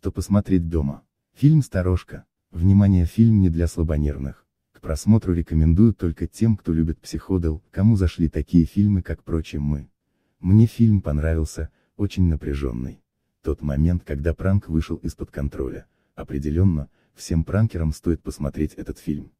что посмотреть дома. Фильм «Сторожка». Внимание, фильм не для слабонервных. К просмотру рекомендую только тем, кто любит психодел, кому зашли такие фильмы, как «Прочим мы». Мне фильм понравился, очень напряженный. Тот момент, когда пранк вышел из-под контроля. Определенно, всем пранкерам стоит посмотреть этот фильм.